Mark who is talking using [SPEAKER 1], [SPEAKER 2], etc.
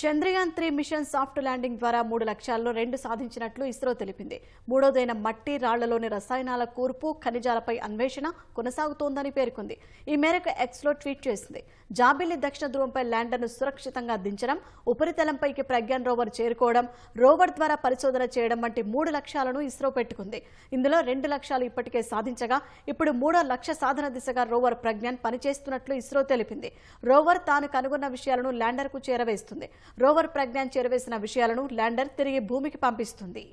[SPEAKER 1] Chandrayaan three mission soft landing ద్వారా మూడు లక్ష్యాల్లో రెండు సాధించినట్లు ఇస్రో తెలిపింది మూడోదైన మట్టి రాళ్లలోని రసాయనాల కూర్పు ఖనిజాలపై అన్వేషణ కొనసాగుతోందని పేర్కొంది ఈ మేరకు ఎక్స్లో ట్వీట్ చేసింది జాబిల్లి దక్షిణ ధ్రువంపై ల్యాండర్ను సురక్షితంగా దించడం ఉపరితలంపైకి ప్రజ్ఞాన్ రోవర్ చేరుకోవడం రోవర్ ద్వారా పరిశోధన చేయడం వంటి మూడు లక్ష్యాలను ఇస్రో పెట్టుకుంది ఇందులో రెండు లక్ష్యాలు ఇప్పటికే సాధించగా ఇప్పుడు మూడో లక్ష్య సాధన దిశగా రోవర్ ప్రజ్ఞాన్ పనిచేస్తున్నట్లు ఇస్రో తెలిపింది రోవర్ తాను కనుగొన్న విషయాలను ల్యాండర్కు చేరవేస్తుంది రోవర్ ప్రజ్ఞాన్ చేరవేసిన విషయాలను ల్యాండర్ తిరిగి భూమికి పంపిస్తుంది